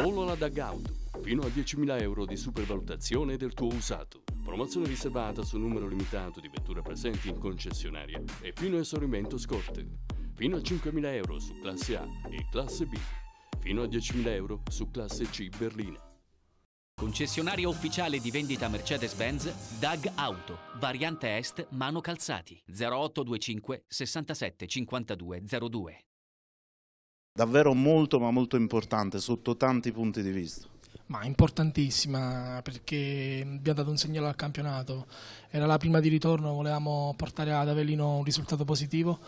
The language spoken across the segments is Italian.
Solo la Dagaudu. Fino a 10.000 euro di supervalutazione del tuo usato. Promozione riservata su numero limitato di vetture presenti in concessionaria e fino a esaurimento scorte. Fino a 5.000 euro su classe A e classe B. Fino a 10.000 euro su classe C berlina. Concessionaria ufficiale di vendita Mercedes-Benz DAG Auto, variante est Mano Calzati 0825 67 52 02 davvero molto ma molto importante sotto tanti punti di vista. Ma importantissima perché vi ha dato un segnale al campionato, era la prima di ritorno, volevamo portare ad Avellino un risultato positivo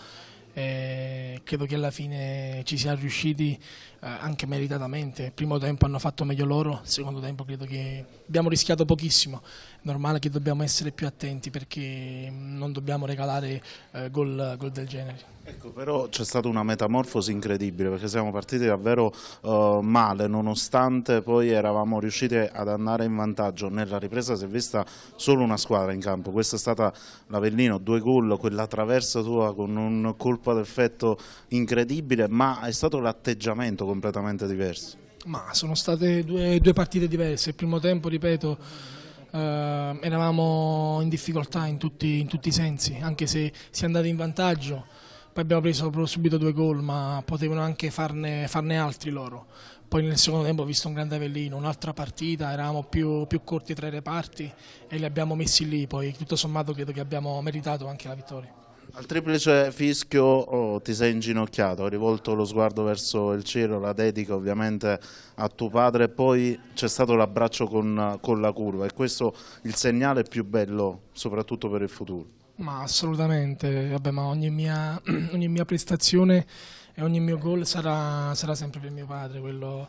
eh, credo che alla fine ci sia riusciti eh, anche meritatamente. Il primo tempo hanno fatto meglio loro, il secondo tempo credo che abbiamo rischiato pochissimo. È normale che dobbiamo essere più attenti perché non dobbiamo regalare eh, gol, gol, del genere. Ecco, però c'è stata una metamorfosi incredibile perché siamo partiti davvero eh, male, nonostante poi eravamo riusciti ad andare in vantaggio. Nella ripresa si è vista solo una squadra in campo. Questa è stata l'Avellino, due gol, quella traversa tua con un colpo colpo d'effetto incredibile, ma è stato l'atteggiamento completamente diverso. Ma sono state due, due partite diverse, il primo tempo, ripeto, Uh, eravamo in difficoltà in tutti, in tutti, i sensi, anche se si è andati in vantaggio. Poi abbiamo preso subito due gol, ma potevano anche farne, farne altri loro. Poi nel secondo tempo ho visto un grande Avellino, un'altra partita, eravamo più, più, corti tra i reparti e li abbiamo messi lì. Poi tutto sommato credo che abbiamo meritato anche la vittoria. Al triplice cioè fischio oh, ti sei inginocchiato, hai rivolto lo sguardo verso il cielo, la dedica ovviamente a tuo padre, poi c'è stato l'abbraccio con, con la curva è questo il segnale più bello soprattutto per il futuro. Ma assolutamente, Vabbè, ma ogni, mia, ogni mia, prestazione e ogni mio gol sarà, sarà sempre per mio padre, quello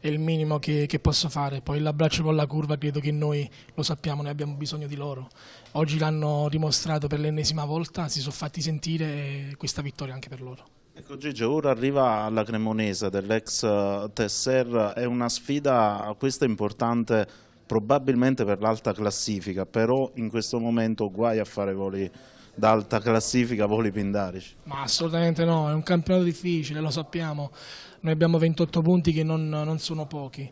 è il minimo che, che, posso fare. Poi l'abbraccio con la curva credo che noi lo sappiamo, noi abbiamo bisogno di loro. Oggi l'hanno dimostrato per l'ennesima volta, si sono fatti sentire questa vittoria anche per loro. Ecco Gigio, ora arriva la Cremonese dell'ex Tesser, è una sfida, questa importante probabilmente per l'alta classifica, però in questo momento guai a fare voli da alta classifica voli Pindarici? Ma assolutamente no, è un campionato difficile, lo sappiamo. Noi abbiamo 28 punti che non, non sono pochi.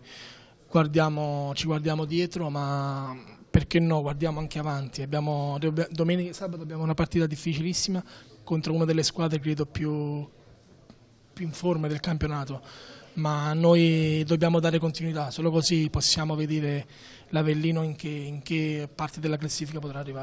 Guardiamo, ci guardiamo dietro, ma perché no, guardiamo anche avanti. Abbiamo, domenica e sabato abbiamo una partita difficilissima contro una delle squadre credo più, più in forma del campionato ma noi dobbiamo dare continuità, solo così possiamo vedere l'Avellino in, in che parte della classifica potrà arrivare.